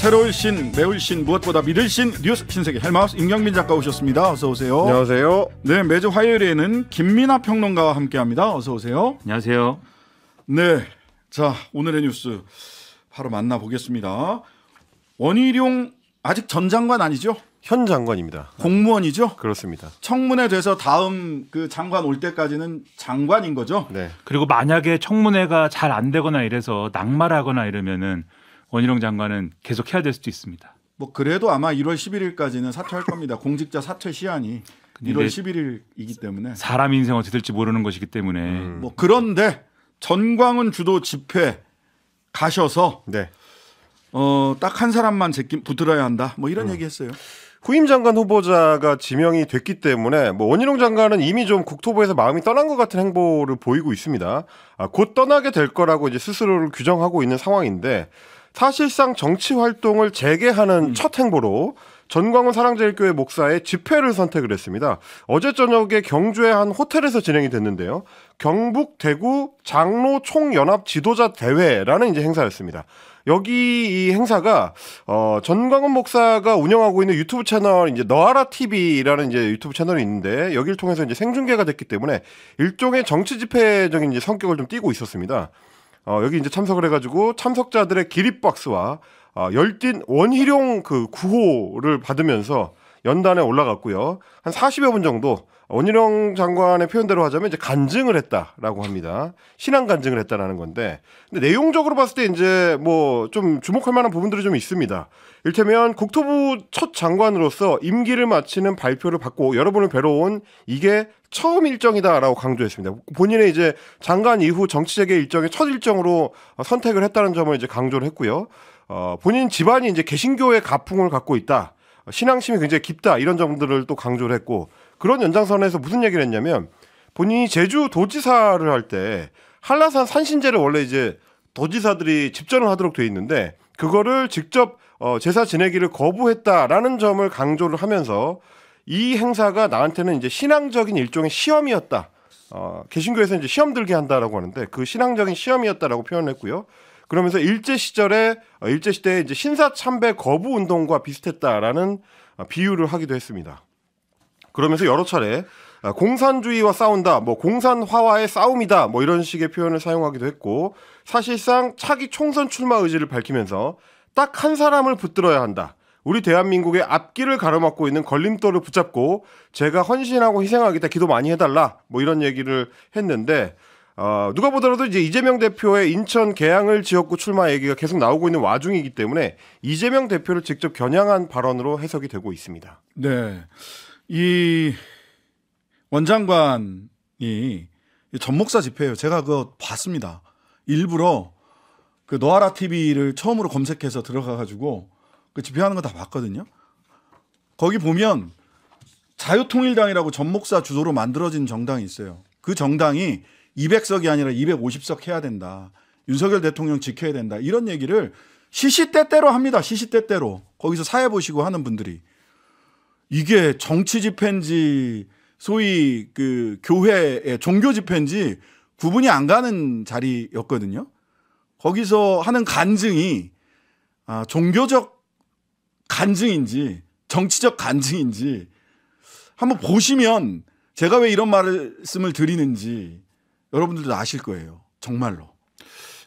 새로울 신, 매울 신, 무엇보다 믿을 신, 뉴스 신세계 헬마우스 임경민 작가 오셨습니다. 어서 오세요. 안녕하세요. 네, 매주 화요일에는 김민아 평론가와 함께합니다. 어서 오세요. 안녕하세요. 네, 자 오늘의 뉴스 바로 만나보겠습니다. 원희룡 아직 전 장관 아니죠? 현 장관입니다. 공무원이죠? 그렇습니다. 청문회 돼서 다음 그 장관 올 때까지는 장관인 거죠? 네. 그리고 만약에 청문회가 잘 안 되거나 이래서 낙마하거나 이러면은 원희룡 장관은 계속 해야 될 수도 있습니다. 뭐 그래도 아마 1월 11일까지는 사퇴할 겁니다. 공직자 사퇴 시한이 1월 11일이기 때문에 사람 인생 어떻게 될지 모르는 것이기 때문에 음. 뭐 그런데 전광훈 주도 집회 가셔서 네. 어딱 한 사람만 제끼, 붙들어야 한다. 뭐 이런 음. 얘기했어요. 후임 장관 후보자가 지명이 됐기 때문에 뭐 원희룡 장관은 이미 좀 국토부에서 마음이 떠난 것 같은 행보를 보이고 있습니다. 아, 곧 떠나게 될 거라고 이제 스스로를 규정하고 있는 상황인데 사실상 정치 활동을 재개하는 음. 첫 행보로 전광훈 사랑제일교회 목사의 집회를 선택을 했습니다. 어제 저녁에 경주의 한 호텔에서 진행이 됐는데요. 경북 대구 장로 총연합 지도자 대회라는 이제 행사였습니다. 여기 이 행사가 어 전광훈 목사가 운영하고 있는 유튜브 채널 이제 너하라 TV라는 이제 유튜브 채널이 있는데 여기를 통해서 이제 생중계가 됐기 때문에 일종의 정치 집회적인 이제 성격을 좀 띠고 있었습니다. 어, 여기 이제 참석을 해가지고 참석자들의 기립박스와 어, 열띤 원희룡 그 구호를 받으면서 연단에 올라갔고요. 한 40여 분 정도 원희룡 장관의 표현대로 하자면 이제 간증을 했다라고 합니다. 신앙 간증을 했다라는 건데 근데 내용적으로 봤을 때 이제 뭐 좀 주목할 만한 부분들이 좀 있습니다. 일테면 국토부 첫 장관으로서 임기를 마치는 발표를 받고 여러 분을 뵈러 온 이게 처음 일정이다라고 강조했습니다. 본인의 이제 장관 이후 정치적의 일정의 첫 일정으로 선택을 했다는 점을 이제 강조를 했고요. 어, 본인 집안이 이제 개신교의 가풍을 갖고 있다. 신앙심이 굉장히 깊다. 이런 점들을 또 강조를 했고 그런 연장선에서 무슨 얘기를 했냐면 본인이 제주 도지사를 할 때 한라산 산신제를 원래 이제 도지사들이 집전을 하도록 돼 있는데 그거를 직접 어, 제사 지내기를 거부했다라는 점을 강조를 하면서 이 행사가 나한테는 이제 신앙적인 일종의 시험이었다. 어, 개신교에서 이제 시험 들게 한다라고 하는데 그 신앙적인 시험이었다라고 표현했고요. 그러면서 일제 시절에 어, 일제 시대에 이제 신사 참배 거부 운동과 비슷했다라는 어, 비유를 하기도 했습니다. 그러면서 여러 차례 어, 공산주의와 싸운다, 뭐 공산화와의 싸움이다, 뭐 이런 식의 표현을 사용하기도 했고 사실상 차기 총선 출마 의지를 밝히면서 딱 한 사람을 붙들어야 한다. 우리 대한민국의 앞길을 가로막고 있는 걸림돌을 붙잡고 제가 헌신하고 희생하겠다 기도 많이 해달라 뭐 이런 얘기를 했는데 어, 누가 보더라도 이제 이재명 대표의 인천 개항을 지역구 출마 얘기가 계속 나오고 있는 와중이기 때문에 이재명 대표를 직접 겨냥한 발언으로 해석이 되고 있습니다. 네, 이 원장관이 전목사 집회예요. 제가 그거 봤습니다. 일부러 그 노아라 TV를 처음으로 검색해서 들어가 가지고 그 집회하는 거 다 봤거든요. 거기 보면 자유통일당이라고 전목사 주소로 만들어진 정당이 있어요. 그 정당이 200석이 아니라 250석 해야 된다. 윤석열 대통령 지켜야 된다. 이런 얘기를 시시때때로 합니다. 시시때때로. 거기서 사회 보시고 하는 분들이. 이게 정치 집회인지 소위 그 교회의 종교 집회인지 구분이 안 가는 자리였거든요. 거기서 하는 간증이 아, 종교적 간증인지 정치적 간증인지 한번 보시면 제가 왜 이런 말씀을 드리는지 여러분들도 아실 거예요. 정말로.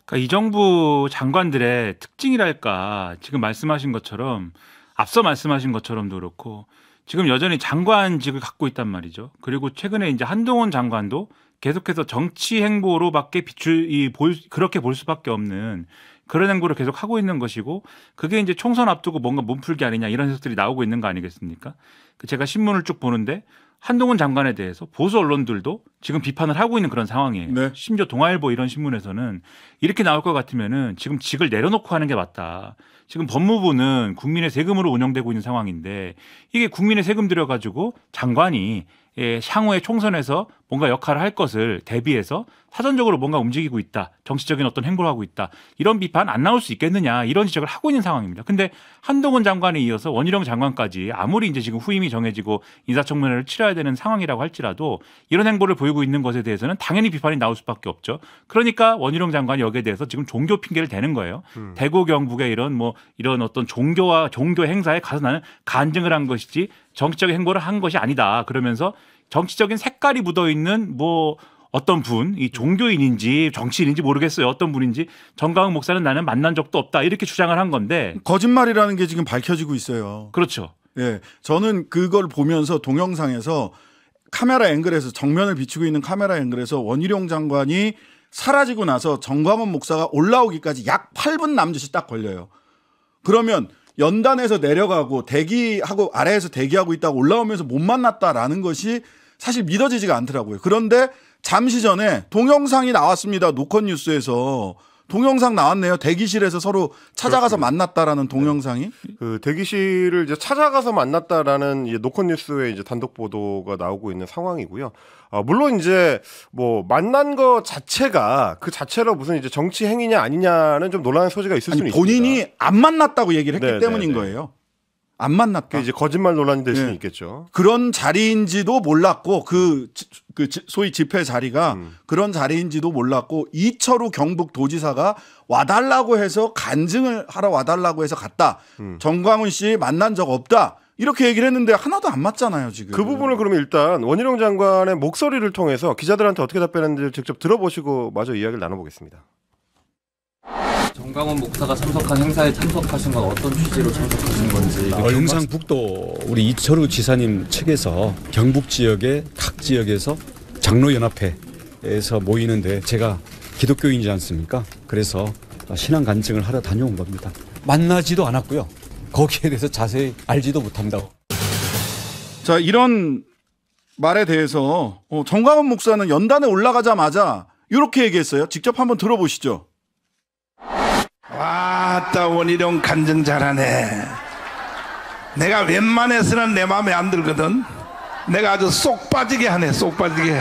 그러니까 이 정부 장관들의 특징이랄까 지금 말씀하신 것처럼 앞서 말씀하신 것처럼도 그렇고 지금 여전히 장관직을 갖고 있단 말이죠. 그리고 최근에 이제 한동훈 장관도 계속해서 정치 행보로밖에 비출 이 볼, 그렇게 볼 수밖에 없는 그런 행보를 계속 하고 있는 것이고 그게 이제 총선 앞두고 뭔가 몸풀기 아니냐 이런 해석들이 나오고 있는 거 아니겠습니까? 그 제가 신문을 쭉 보는데 한동훈 장관에 대해서 보수 언론들도 지금 비판을 하고 있는 그런 상황이에요. 네. 심지어 동아일보 이런 신문에서는 이렇게 나올 것 같으면은 지금 직을 내려놓고 하는 게 맞다. 지금 법무부는 국민의 세금으로 운영되고 있는 상황인데 이게 국민의 세금 들여가지고 장관이 예, 향후에 총선에서 뭔가 역할을 할 것을 대비해서 사전적으로 뭔가 움직이고 있다. 정치적인 어떤 행보를 하고 있다. 이런 비판 안 나올 수 있겠느냐. 이런 지적을 하고 있는 상황입니다. 근데 한동훈 장관에 이어서 원희룡 장관까지 아무리 이제 지금 후임이 정해지고 인사청문회를 치러야 되는 상황이라고 할지라도 이런 행보를 보이고 있는 것에 대해서는 당연히 비판이 나올 수밖에 없죠. 그러니까 원희룡 장관역에 대해서 지금 종교 핑계를 대는 거예요. 음. 대구 경북의 이런 뭐 이런 어떤 종교와 종교 행사에 가서 나는 간증을 한 것이지 정치적 행보를 한 것이 아니다. 그러면서 정치적인 색깔이 묻어 있는 뭐 어떤 분, 이 종교인인지 정치인인지 모르겠어요. 어떤 분인지 정강훈 목사는 나는 만난 적도 없다. 이렇게 주장을 한 건데 거짓말이라는 게 지금 밝혀지고 있어요. 그렇죠. 예. 저는 그걸 보면서 동영상에서 카메라 앵글에서 정면을 비추고 있는 카메라 앵글에서 원희룡 장관이 사라지고 나서 정광훈 목사가 올라오기까지 약 8분 남짓이 딱 걸려요. 그러면 연단에서 내려가고 대기하고 아래에서 대기하고 있다가 올라오면서 못 만났다라는 것이 사실 믿어지지가 않더라고요. 그런데 잠시 전에 동영상이 나왔습니다. 노컷뉴스에서 동영상 나왔네요. 대기실에서 서로 찾아가서 그렇군요. 만났다라는 네. 동영상이. 그 대기실을 이제 찾아가서 만났다라는 이제 노컷뉴스의 이제 단독 보도가 나오고 있는 상황이고요. 아, 물론 이제 뭐 만난 거 자체가 그 자체로 무슨 이제 정치 행위냐 아니냐는 좀 논란의 소지가 있을 수 본인이 있습니다. 본인이 안 만났다고 얘기를 했기 네네네. 네, 때문인 네. 거예요. 안 만났다. 이제 거짓말 논란이 될수 예. 는 있겠죠. 그런 자리인지도 몰랐고 그, 그 소위 집회 자리가 음. 그런 자리인지도 몰랐고 이철우 경북 도지사가 와달라고 해서 간증을 하러 와달라고 해서 갔다. 음. 정광훈 씨 만난 적 없다. 이렇게 얘기를 했는데 하나도 안 맞잖아요 지금. 그 부분을 그러면 일단 원희룡 장관의 목소리를 통해서 기자들한테 어떻게 답변했는지 직접 들어보시고 마저 이야기를 나눠보겠습니다. 정강원 목사가 참석한 행사에 참석하신 건 어떤 취지로 참석하신 건지 경상북도 아, 우리 이철우 지사님 측에서 경북 지역의 각 지역에서 장로연합회에서 모이는데 제가 기독교인이지 않습니까? 그래서 신앙 간증을 하러 다녀온 겁니다. 만나지도 않았고요. 거기에 대해서 자세히 알지도 못합니다. 자 이런 말에 대해서 어, 정강원 목사는 연단에 올라가자마자 이렇게 얘기했어요. 직접 한번 들어보시죠. 와따 아, 원희룡 간증 잘하네 내가 웬만해서는 내 마음에 안 들거든 내가 아주 쏙 빠지게 하네 쏙 빠지게 해.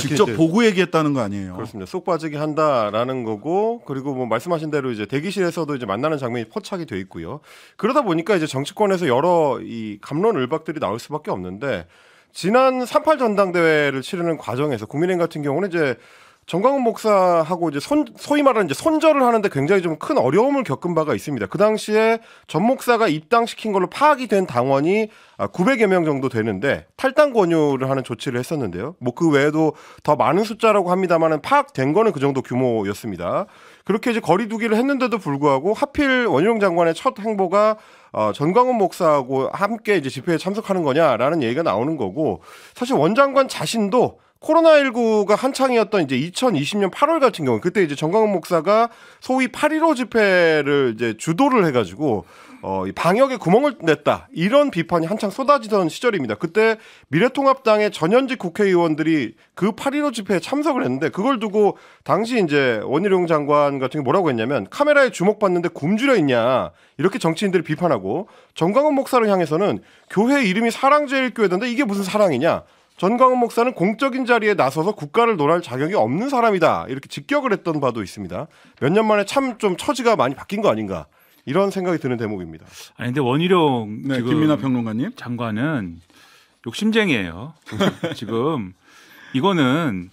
직접 보고 얘기했다는 거 아니에요? 그렇습니다. 쏙 빠지게 한다라는 거고 그리고 뭐 말씀하신 대로 이제 대기실에서도 이제 만나는 장면이 포착이 돼 있고요. 그러다 보니까 이제 정치권에서 여러 이 감론을박들이 나올 수밖에 없는데 지난 38 전당대회를 치르는 과정에서 국민의힘 같은 경우는 이제 정광훈 목사하고 이제 손, 소위 말하는 이제 손절을 하는데 굉장히 좀 큰 어려움을 겪은 바가 있습니다. 그 당시에 전 목사가 입당시킨 걸로 파악이 된 당원이 900여 아, 명 정도 되는데 탈당 권유를 하는 조치를 했었는데요. 뭐 그 외에도 더 많은 숫자라고 합니다만은 파악된 거는 그 정도 규모였습니다. 그렇게 이제 거리두기를 했는데도 불구하고 하필 원희룡 장관의 첫 행보가 어, 전광훈 목사하고 함께 이제 집회에 참석하는 거냐라는 얘기가 나오는 거고 사실 원 장관 자신도 코로나19가 한창이었던 이제 2020년 8월 같은 경우 그때 이제 정강훈 목사가 소위 8.15 집회를 이제 주도를 해가지고 어, 이 방역에 구멍을 냈다. 이런 비판이 한창 쏟아지던 시절입니다. 그때 미래통합당의 전현직 국회의원들이 그 8.15 집회에 참석을 했는데 그걸 두고 당시 이제 원희룡 장관 같은 게 뭐라고 했냐면 카메라에 주목받는데 굶주려 있냐. 이렇게 정치인들이 비판하고 정강훈 목사를 향해서는 교회 이름이 사랑제일교회던데 이게 무슨 사랑이냐. 전광훈 목사는 공적인 자리에 나서서 국가를 논할 자격이 없는 사람이다 이렇게 직격을 했던 바도 있습니다. 몇 년 만에 참 좀 처지가 많이 바뀐 거 아닌가 이런 생각이 드는 대목입니다. 아니 근데 원희룡 네, 김민아 평론가님 장관은 욕심쟁이에요. 지금 이거는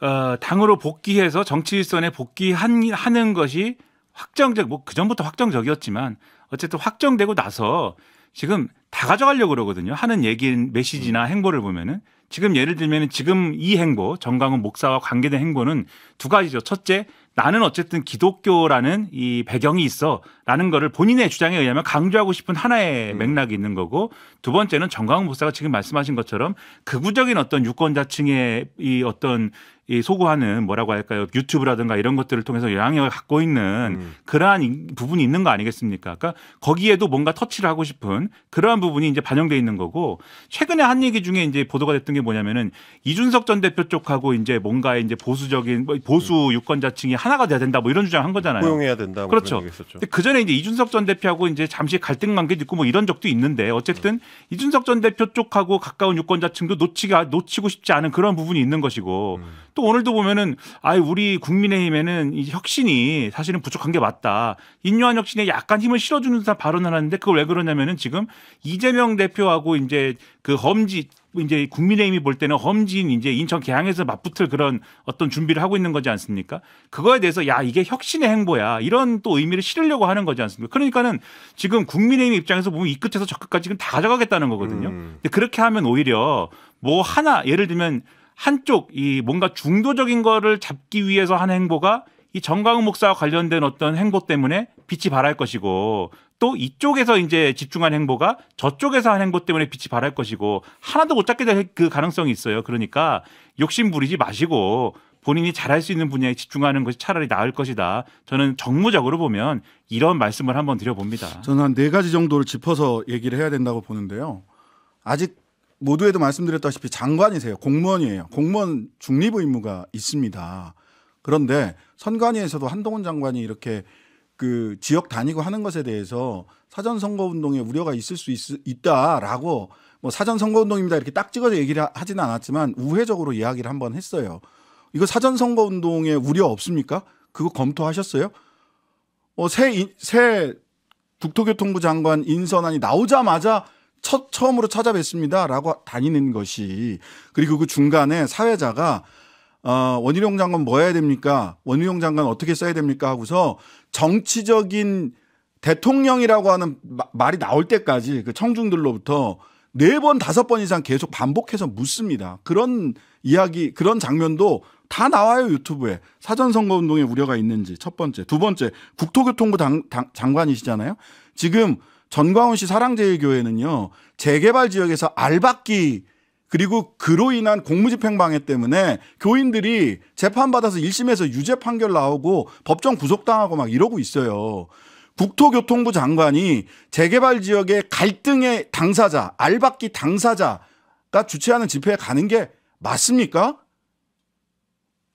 어, 당으로 복귀해서 정치 일선에 복귀하는 것이 확정적 뭐그 전부터 확정적이었지만 어쨌든 확정되고 나서 지금 다 가져가려고 그러거든요. 하는 얘기 메시지나 행보를 보면은 지금 예를 들면 지금 이 행보 정강훈 목사와 관계된 행보는 두 가지죠. 첫째, 나는 어쨌든 기독교라는 이 배경이 있어 라는 거를 본인의 주장에 의하면 강조하고 싶은 하나의 음. 맥락이 있는 거고 두 번째는 정광훈 목사가 지금 말씀하신 것처럼 극우적인 어떤 유권자층의 이 어떤 이 소구하는 뭐라고 할까요 유튜브라든가 이런 것들을 통해서 영향력을 갖고 있는 음. 그러한 부분이 있는 거 아니겠습니까? 그러니까 거기에도 뭔가 터치를 하고 싶은 그러한 부분이 이제 반영돼 있는 거고 최근에 한 얘기 중에 이제 보도가 됐던 게 뭐냐면은 이준석 전 대표 쪽하고 이제 뭔가 이제 보수적인 보수 음. 유권자층이 하나가 돼야 된다 뭐 이런 주장 을한 거잖아요. 포용해야 된다. 뭐 그렇죠. 그 전에 예전에 이제 이준석 전 대표하고 이제 잠시 갈등 관계도 있고 뭐 이런 적도 있는데 어쨌든 이준석 전 대표 쪽하고 가까운 유권자층도 놓치가 놓치고 싶지 않은 그런 부분이 있는 것이고 음. 또 오늘도 보면은 아 우리 국민의힘에는 이 혁신이 사실은 부족한 게 맞다. 인류한 혁신에 약간 힘을 실어주는 사한 발언을 하는데 그걸 왜 그러냐면은 지금 이재명 대표하고 이제 그 험지 뭐 이제 국민의힘이 볼 때는 험진 이제 인천 개항에서 맞붙을 그런 어떤 준비를 하고 있는 거지 않습니까? 그거에 대해서 야 이게 혁신의 행보야 이런 또 의미를 실으려고 하는 거지 않습니까? 그러니까는 지금 국민의힘 입장에서 보면 이 끝에서 저 끝까지 지금 다 가져가겠다는 거거든요. 음. 근데 그렇게 하면 오히려 뭐 하나 예를 들면 한쪽 이 뭔가 중도적인 거를 잡기 위해서 한 행보가 이 정강훈 목사와 관련된 어떤 행보 때문에 빛이 발할 것이고 또 이쪽에서 이제 집중한 행보가 저쪽에서 한 행보 때문에 빛이 발할 것이고 하나도 못 잡게 될 그 가능성이 있어요. 그러니까 욕심 부리지 마시고 본인이 잘할 수 있는 분야에 집중하는 것이 차라리 나을 것이다. 저는 정무적으로 보면 이런 말씀을 한번 드려봅니다. 저는 한 네 가지 정도를 짚어서 얘기를 해야 된다고 보는데요. 아직 모두에도 말씀드렸다시피 장관이세요. 공무원이에요. 공무원 중립 의무가 있습니다. 그런데 선관위에서도 한동훈 장관이 이렇게 그 지역 다니고 하는 것에 대해서 사전 선거 운동에 우려가 있을 수 있, 다라고 뭐 사전 선거 운동입니다 이렇게 딱 찍어서 얘기를 하지는 않았지만 우회적으로 이야기를 한 번 했어요. 이거 사전 선거 운동에 우려 없습니까? 그거 검토하셨어요? 어, 새, 새 국토교통부 장관 인선안이 나오자마자 첫, 처음으로 찾아뵙습니다라고 다니는 것이 그리고 그 중간에 사회자가 어, 원희룡 장관 뭐 해야 됩니까? 원희룡 장관 어떻게 써야 됩니까? 하고서 정치적인 대통령이라고 하는 마, 말이 나올 때까지 그 청중들로부터 네 번, 다섯 번 이상 계속 반복해서 묻습니다. 그런 이야기, 그런 장면도 다 나와요, 유튜브에. 사전선거운동에 우려가 있는지, 첫 번째. 두 번째, 국토교통부 당, 당, 장관이시잖아요. 지금 전광훈 씨 사랑제일교회는요, 재개발 지역에서 알박기 그리고 그로 인한 공무집행방해 때문에 교인들이 재판받아서 1심에서 유죄 판결 나오고 법정 구속당하고 막 이러고 있어요. 국토교통부 장관이 재개발 지역의 갈등의 당사자, 알박기 당사자가 주최하는 집회에 가는 게 맞습니까?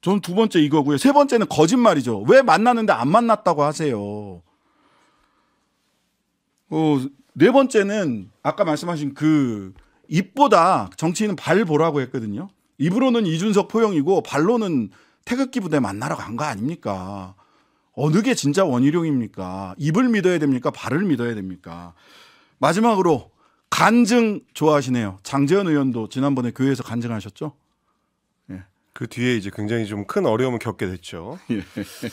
전 두 번째 이거고요. 세 번째는 거짓말이죠. 왜 만났는데 안 만났다고 하세요. 어, 네 번째는 아까 말씀하신 그 입보다 정치인은 발 보라고 했거든요. 입으로는 이준석 포용이고 발로는 태극기 부대 만나러 간 거 아닙니까? 어느 게 진짜 원희룡입니까? 입을 믿어야 됩니까? 발을 믿어야 됩니까? 마지막으로 간증 좋아하시네요. 장재현 의원도 지난번에 교회에서 간증하셨죠? 그 뒤에 이제 굉장히 좀 큰 어려움을 겪게 됐죠. 예.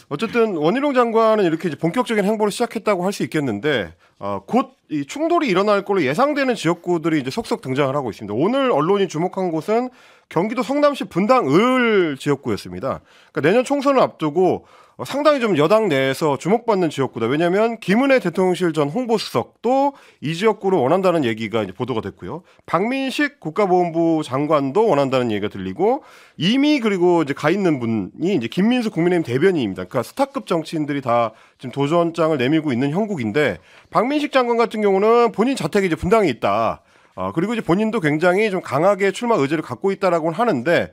어쨌든 원희룡 장관은 이렇게 이제 본격적인 행보를 시작했다고 할 수 있겠는데 어, 곧이 충돌이 일어날 걸로 예상되는 지역구들이 이제 속속 등장을 하고 있습니다. 오늘 언론이 주목한 곳은 경기도 성남시 분당 을 지역구였습니다. 그러니까 내년 총선을 앞두고 어, 상당히 좀 여당 내에서 주목받는 지역구다. 왜냐하면 김은혜 대통령실 전 홍보수석도 이 지역구를 원한다는 얘기가 보도가 됐고요. 박민식 국가보훈부 장관도 원한다는 얘기가 들리고 이미 그리고 이제 가 있는 분이 이제 김민수 국민의힘 대변인입니다. 그러니까 스타급 정치인들이 다 지금 도전장을 내밀고 있는 형국인데 박민식 장관 같은 경우는 본인 자택에 이제 분당이 있다. 어, 그리고 이제 본인도 굉장히 좀 강하게 출마 의지를 갖고 있다라고 하는데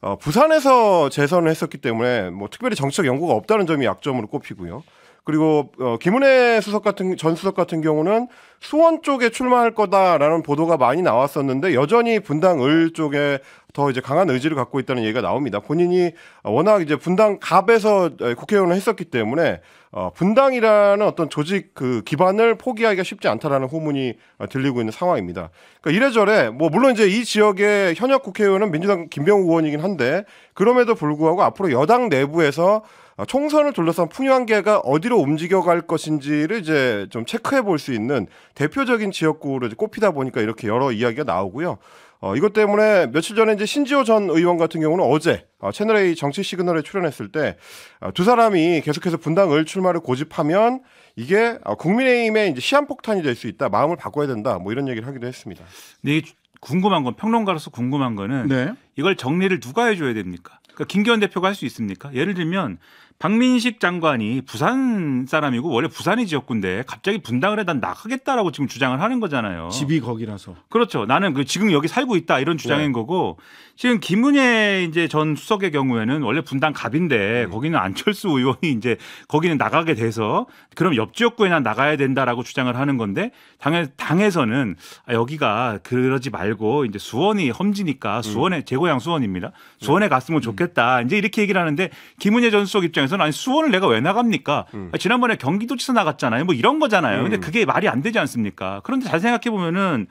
어, 부산에서 재선을 했었기 때문에 뭐 특별히 정치적 연구가 없다는 점이 약점으로 꼽히고요. 그리고 어, 김은혜 수석 같은 전 수석 같은 경우는 수원 쪽에 출마할 거다라는 보도가 많이 나왔었는데 여전히 분당 을 쪽에 더 이제 강한 의지를 갖고 있다는 얘기가 나옵니다. 본인이 워낙 이제 분당 갑에서 국회의원을 했었기 때문에 어, 분당이라는 어떤 조직 그 기반을 포기하기가 쉽지 않다라는 호문이 어, 들리고 있는 상황입니다. 그러니까 이래저래 뭐 물론 이제 이 지역의 현역 국회의원은 민주당 김병우 의원이긴 한데 그럼에도 불구하고 앞으로 여당 내부에서 어, 총선을 둘러싼 풍요한계가 어디로 움직여갈 것인지를 이제 좀 체크해 볼 수 있는 대표적인 지역구로 꼽히다 보니까 이렇게 여러 이야기가 나오고요. 어, 이것 때문에 며칠 전에 이제 신지호 전 의원 같은 경우는 어제 어, 채널A 정치 시그널에 출연했을 때두 어, 사람이 계속해서 분당을 출마를 고집하면 이게 어, 국민의힘의 이제 시한폭탄이 될 수 있다. 마음을 바꿔야 된다. 뭐 이런 얘기를 하기도 했습니다. 네, 궁금한 건 평론가로서 궁금한 거는 네. 이걸 정리를 누가 해줘야 됩니까? 그러니까 김기현 대표가 할 수 있습니까? 예를 들면 박민식 장관이 부산 사람이고 원래 부산이 지역군데 갑자기 분당을 해다 나가겠다라고 지금 주장을 하는 거잖아요. 집이 거기라서. 그렇죠. 나는 그 지금 여기 살고 있다 이런 주장인 네. 거고 지금 김은혜 이제 전 수석의 경우에는 원래 분당 갑인데 음. 거기는 안철수 의원이 이제 거기는 나가게 돼서 그럼 옆 지역구에 난 나가야 된다라고 주장을 하는 건데 당에 당에서는 아, 여기가 그러지 말고 이제 수원이 험지니까 수원에 음. 제고향 수원입니다. 네. 수원에 갔으면 좋겠다. 이제 이렇게 얘기를 하는데 김은혜 전 수석 입장에서 입장서는 아니 수원을 내가 왜 나갑니까? 음. 아, 지난번에 경기도지사 나갔잖아요. 뭐 이런 거잖아요. 음. 근데 그게 말이 안 되지 않습니까? 그런데 잘 생각해 보면은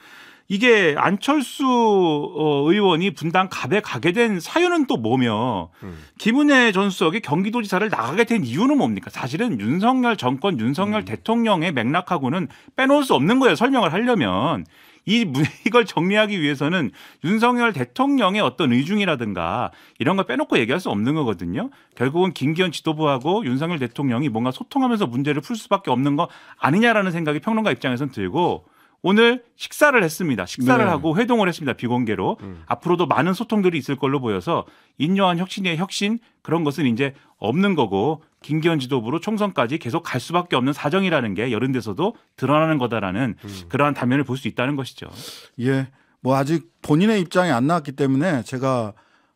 이게 안철수 어, 의원이 분당 갑에 가게 된 사유는 또 뭐며 음. 김은혜 전 수석이 경기도지사를 나가게 된 이유는 뭡니까? 사실은 윤석열 정권, 윤석열 음. 대통령의 맥락하고는 빼놓을 수 없는 거예요. 설명을 하려면. 이 이걸 정리하기 위해서는 윤석열 대통령의 어떤 의중이라든가 이런 걸 빼놓고 얘기할 수 없는 거거든요. 결국은 김기현 지도부하고 윤석열 대통령이 뭔가 소통하면서 문제를 풀 수밖에 없는 거 아니냐라는 생각이 평론가 입장에선 들고 오늘 식사를 했습니다. 식사를 네. 하고 회동을 했습니다. 비공개로. 음. 앞으로도 많은 소통들이 있을 걸로 보여서 인여한 혁신의 혁신 그런 것은 이제 없는 거고 김기현 지도부로 총선까지 계속 갈 수밖에 없는 사정이라는 게여름에서도 드러나는 거다라는 음. 그러한 단면을 볼 수 있다는 것이죠. 예. 뭐 아직 본인의 입장이 안 나왔기 때문에 제가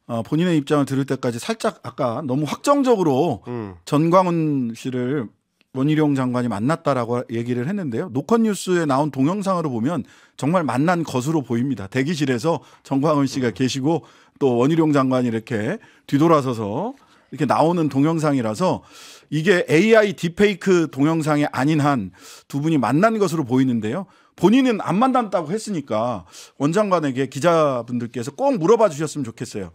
어, 본인의 입장을 들을 때까지 살짝 아까 너무 확정적으로 음. 전광훈 씨를 원희룡 장관이 만났다라고 얘기를 했는데요. 노컷뉴스에 나온 동영상으로 보면 정말 만난 것으로 보입니다. 대기실에서 정광훈 씨가 계시고 또 원희룡 장관이 이렇게 뒤돌아서서 이렇게 나오는 동영상이라서 이게 AI 딥페이크 동영상이 아닌 한 두 분이 만난 것으로 보이는데요. 본인은 안 만났다고 했으니까 원장관에게 기자분들께서 꼭 물어봐 주셨으면 좋겠어요.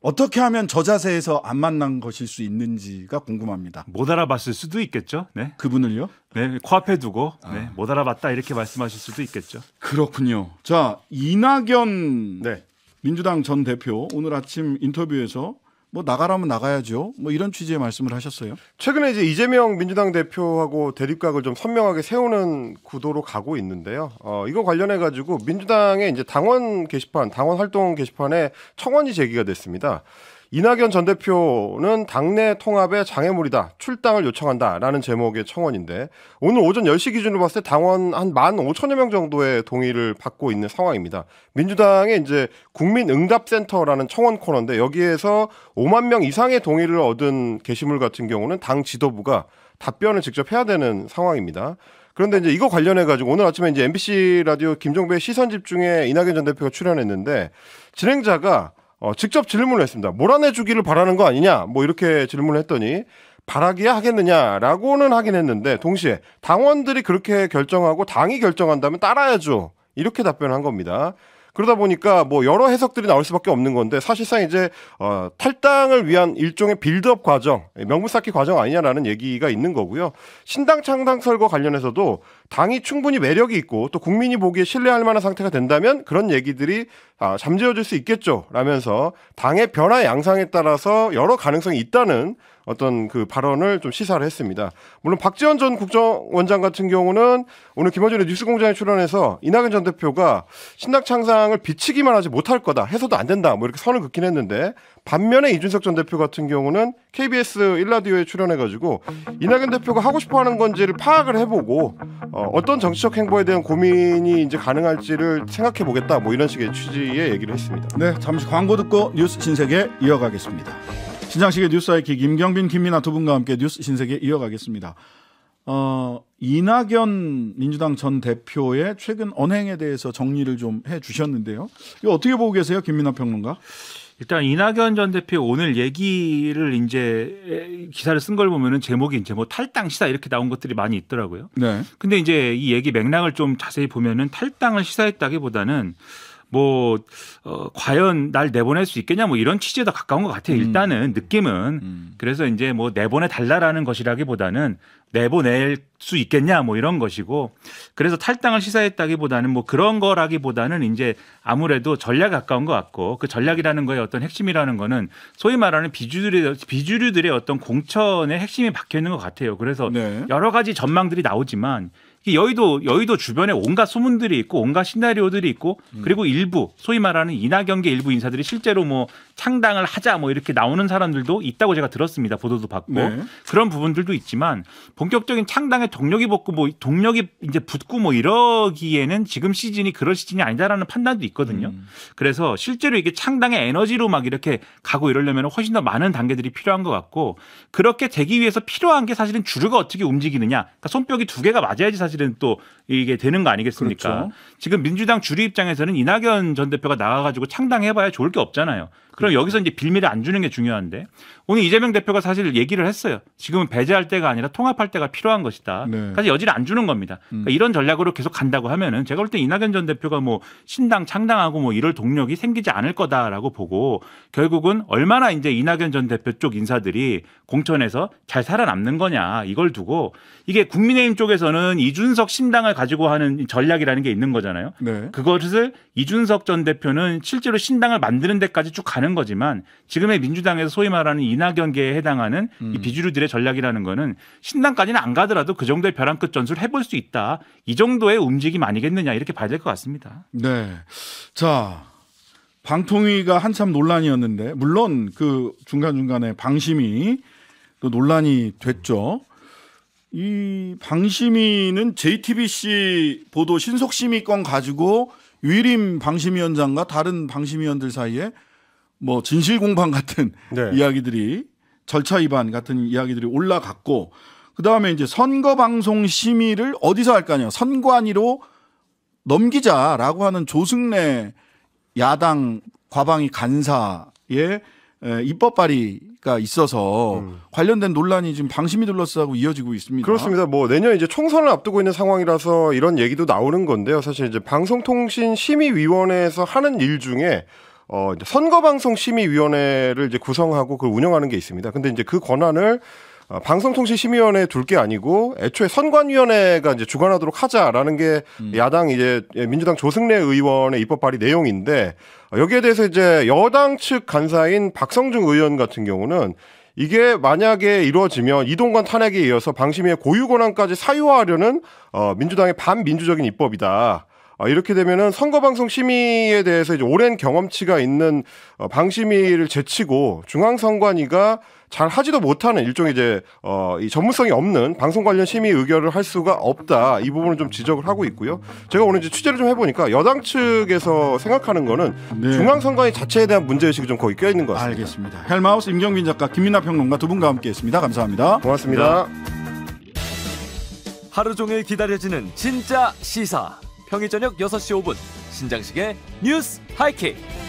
어떻게 하면 저 자세에서 안 만난 것일 수 있는지가 궁금합니다. 못 알아봤을 수도 있겠죠. 네. 그분을요? 네. 코앞에 두고 아. 네, 못 알아봤다 이렇게 말씀하실 수도 있겠죠. 그렇군요. 자 이낙연 네. 민주당 전 대표 오늘 아침 인터뷰에서 뭐 나가라면 나가야죠. 뭐 이런 취지의 말씀을 하셨어요. 최근에 이제 이재명 민주당 대표하고 대립각을 좀 선명하게 세우는 구도로 가고 있는데요. 어, 이거 관련해 가지고 민주당의 이제 당원 게시판, 당원 활동 게시판에 청원이 제기가 됐습니다. 이낙연 전 대표는 당내 통합의 장애물이다. 출당을 요청한다. 라는 제목의 청원인데 오늘 오전 10시 기준으로 봤을 때 당원 한 15,000여 명 정도의 동의를 받고 있는 상황입니다. 민주당의 이제 국민응답센터라는 청원 코너인데 여기에서 5만 명 이상의 동의를 얻은 게시물 같은 경우는 당 지도부가 답변을 직접 해야 되는 상황입니다. 그런데 이제 이거 관련해 가지고 오늘 아침에 이제 MBC 라디오 김종배 시선 집중에 이낙연 전 대표가 출연했는데 진행자가 어, 직접 질문을 했습니다. 몰아내주기를 바라는 거 아니냐? 뭐 이렇게 질문을 했더니 바라기야 하겠느냐라고는 하긴 했는데 동시에 당원들이 그렇게 결정하고 당이 결정한다면 따라야죠. 이렇게 답변을 한 겁니다. 그러다 보니까 뭐 여러 해석들이 나올 수밖에 없는 건데 사실상 이제 어, 탈당을 위한 일종의 빌드업 과정, 명분 쌓기 과정 아니냐라는 얘기가 있는 거고요. 신당 창당 설거 관련해서도 당이 충분히 매력이 있고 또 국민이 보기에 신뢰할 만한 상태가 된다면 그런 얘기들이 아, 잠재워질 수 있겠죠. 라면서 당의 변화 양상에 따라서 여러 가능성이 있다는 어떤 그 발언을 좀 시사를 했습니다. 물론 박지원 전 국정원장 같은 경우는 오늘 김어준의 뉴스공장에 출연해서 이낙연 전 대표가 신학 창상을 비치기만 하지 못할 거다 해서도 안 된다 뭐 이렇게 선을 긋긴 했는데 반면에 이준석 전 대표 같은 경우는 KBS 일라디오에 출연해가지고 이낙연 대표가 하고 싶어하는 건지를 파악을 해보고 어, 어떤 정치적 행보에 대한 고민이 이제 가능할지를 생각해보겠다 뭐 이런 식의 취지의 얘기를 했습니다. 네, 잠시 광고 듣고 뉴스 진세계 이어가겠습니다. 신장식의 뉴스 아이키 김경빈, 김민아 두 분과 함께 뉴스 신세계 이어가겠습니다. 어, 이낙연 민주당 전 대표의 최근 언행에 대해서 정리를 좀 해 주셨는데요. 이거 어떻게 보고 계세요, 김민아 평론가? 일단 이낙연 전 대표 오늘 얘기를 이제 기사를 쓴 걸 보면은 제목이 이제 뭐 탈당 시사 이렇게 나온 것들이 많이 있더라고요. 네. 근데 이제 이 얘기 맥락을 좀 자세히 보면은 탈당을 시사했다기보다는 뭐 어, 과연 날 내보낼 수 있겠냐 뭐 이런 취지에 더 가까운 것 같아요. 음. 일단은 느낌은 음. 그래서 이제 뭐 내보내 달라라는 것이라기보다는 내보낼 수 있겠냐 뭐 이런 것이고 그래서 탈당을 시사했다기보다는 뭐 그런 거라기보다는 이제 아무래도 전략에 가까운 것 같고 그 전략이라는 거에 어떤 핵심이라는 거는 소위 말하는 비주류들의 비주류들의 어떤 공천의 핵심이 박혀 있는 것 같아요. 그래서 네. 여러 가지 전망들이 나오지만 여의도 여의도 주변에 온갖 소문들이 있고 온갖 시나리오들이 있고 음. 그리고 일부 소위 말하는 이낙연계 일부 인사들이 실제로 뭐 창당을 하자 뭐 이렇게 나오는 사람들도 있다고 제가 들었습니다 보도도 받고 네. 그런 부분들도 있지만 본격적인 창당의 동력이 붙고 뭐 동력이 이제 붙고 뭐 이러기에는 지금 시즌이 그런 시즌이 아니다라는 판단도 있거든요. 음. 그래서 실제로 이게 창당의 에너지로 막 이렇게 가고 이러려면 훨씬 더 많은 단계들이 필요한 것 같고 그렇게 되기 위해서 필요한 게 사실은 주류가 어떻게 움직이느냐 그러니까 손뼉이 두 개가 맞아야지 사실. 사실은 또 이게 되는 거 아니겠습니까? 그렇죠. 지금 민주당 주류 입장에서는 이낙연 전 대표가 나가가지고 창당해봐야 좋을 게 없잖아요. 그럼 그렇죠. 여기서 이제 빌미를 안 주는 게 중요한데 오늘 이재명 대표가 사실 얘기를 했어요. 지금은 배제할 때가 아니라 통합할 때가 필요한 것이다. 네. 사실 여지를 안 주는 겁니다. 그러니까 음. 이런 전략으로 계속 간다고 하면은 제가 볼 때 이낙연 전 대표가 뭐 신당 창당하고 뭐 이럴 동력이 생기지 않을 거다라고 보고 결국은 얼마나 이제 이낙연 전 대표 쪽 인사들이 공천에서 잘 살아남는 거냐 이걸 두고 이게 국민의힘 쪽에서는 이준 이준석 신당을 가지고 하는 전략이라는 게 있는 거잖아요. 네. 그것을 이준석 전 대표는 실제로 신당을 만드는 데까지 쭉 가는 거지만 지금의 민주당에서 소위 말하는 이낙연계에 해당하는 음. 이 비주류들의 전략이라는 거는 신당까지는 안 가더라도 그 정도의 벼랑 끝 전술 해볼 수 있다. 이 정도의 움직임 아니겠느냐 이렇게 봐야 될 것 같습니다. 네. 자, 방통위가 한참 논란이었는데 물론 그 중간중간에 방심이 또 논란이 됐죠. 이 방심위는 JTBC 보도 신속심의 권 가지고 유림 방심위원장과 다른 방심위원들 사이에 뭐 진실공방 같은 네. 이야기들이 절차 위반 같은 이야기들이 올라갔고 그 다음에 이제 선거 방송 심의를 어디서 할까냐 선관위로 넘기자라고 하는 조승래 야당 과방위 간사의 예, 입법 발의가 있어서 음. 관련된 논란이 지금 방심이 둘러싸고 이어지고 있습니다. 그렇습니다. 뭐 내년 이제 총선을 앞두고 있는 상황이라서 이런 얘기도 나오는 건데요. 사실 이제 방송통신심의위원회에서 하는 일 중에 어 선거방송심의위원회를 이제 구성하고 그걸 운영하는 게 있습니다. 근데 이제 그 권한을 어, 방송통신심의위원회둘 게 아니고 애초에 선관위원회가 이제 주관하도록 하자라는 게 음. 야당 이제 민주당 조승래 의원의 입법 발의 내용인데 어, 여기에 대해서 이제 여당 측 간사인 박성중 의원 같은 경우는 이게 만약에 이루어지면 이동관 탄핵에 이어서 방심위의 고유 권한까지 사유화하려는 어, 민주당의 반민주적인 입법이다. 어, 이렇게 되면은 선거방송 심의에 대해서 이제 오랜 경험치가 있는 어, 방심위를 제치고 중앙선관위가 잘 하지도 못하는 일종의 이제 어, 이 전문성이 없는 방송 관련 심의 의결을 할 수가 없다 이 부분을 좀 지적을 하고 있고요. 제가 오늘 이제 취재를 좀 해보니까 여당 측에서 생각하는 거는 네. 중앙선관위 자체에 대한 문제의식이 좀거의껴 있는 것 같습니다. 알겠습니다. 헬마우스 임경빈 작가 김민아 평론가 두 분과 함께했습니다. 감사합니다. 고맙습니다. 네. 하루 종일 기다려지는 진짜 시사 평일 저녁 6시 5분 신장식의 뉴스 하이킥.